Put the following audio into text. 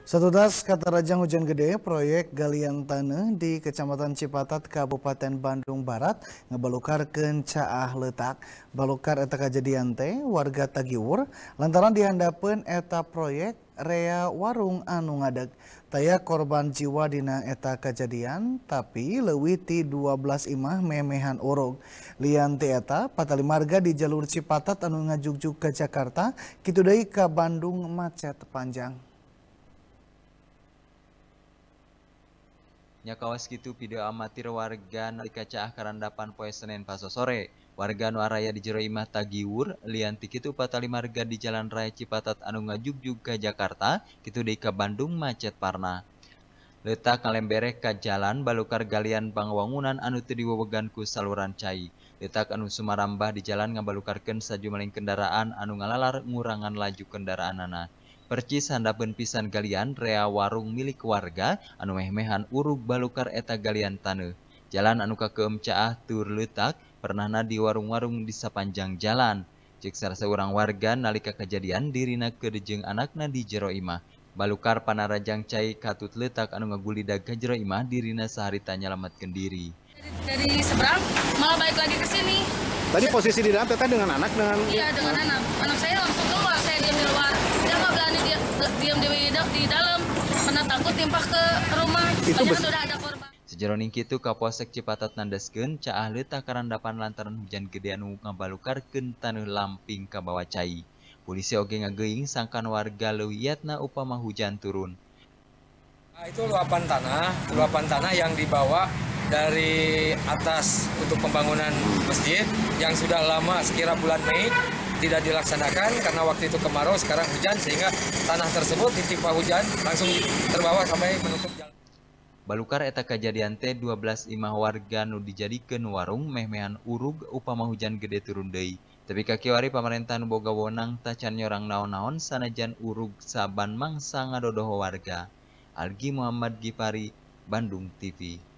Satu tas kata Rajang Hujan Gede, proyek galian tanah di Kecamatan Cipatat, Kabupaten Bandung Barat, ngebalukar kencaah letak. Balukar eta kejadian teh warga Tagiwur, lantaran dihandapin eta proyek rea warung anu ngadeg. Taya korban jiwa dina eta kejadian, tapi lewiti ti 12 imah memehan urug. Lian ti eta, patali marga di jalur Cipatat anu ngajuk-juk ke Jakarta, kitu deui ka Bandung macet panjang. Nya gitu video amatir warga di kaca karandapan poe Senin paso sore. Warga nuaraya di jero imah tagiwur, lianti kitu patali marga di jalan raya Cipatat anu juga Jakarta, gitu di ka Bandung macet parna. Letak kalemberek ka jalan balukar galian pangwangunan anu tadi ku saluran cai. Letak anu sumarambah di jalan ngabalukarkeun maling kendaraan anu ngalalar ngurangan laju kendaraanana percis handapun pisan galian rea warung milik warga anu meh-mehan urug balukar eta galian tanu Jalan anu kakeum caah tur letak pernahna di warung-warung di sepanjang jalan. Cik salah seorang warga nalika kejadian dirina kedejeng anakna di jero imah. Balukar panarajang cai katut letak anu ngagulidag ke jero imah dirina sehari tanya lamat kendiri. Dari, seberang malah balik lagi ke sini. Tadi posisi di dalam tetap dengan anak dengan Iya, dengan anak. Anak saya langsung keluar, saya diam di luar diam di, di dalam karena takut timpah ke rumah. Itu sudah ada korban. Sejeroning kitu Kapolsek Cipatat nandaskeun caahleut takarandapan lantaran hujan gede anu ngabalukar taneuh lamping ka bawa cai. Polisi oge ngegeing, sangkan warga leuwiatna upama hujan turun. Nah, itu luapan tanah, luapan tanah yang dibawa dari atas untuk pembangunan masjid yang sudah lama sekira bulan Mei tidak dilaksanakan karena waktu itu kemarau sekarang hujan sehingga tanah tersebut ditimpa hujan langsung terbawa sampai menutup jalan. Balukar eta kejadian t 12 imah warga nu dijadikan warung meh urug upama hujan gede turun deui. Tapi kakiwari pemerintahan boga wonang tacan nyorang naon-naon sanajan urug saban mangsa ngadodoho warga. Algi Muhammad Gifari, Bandung TV.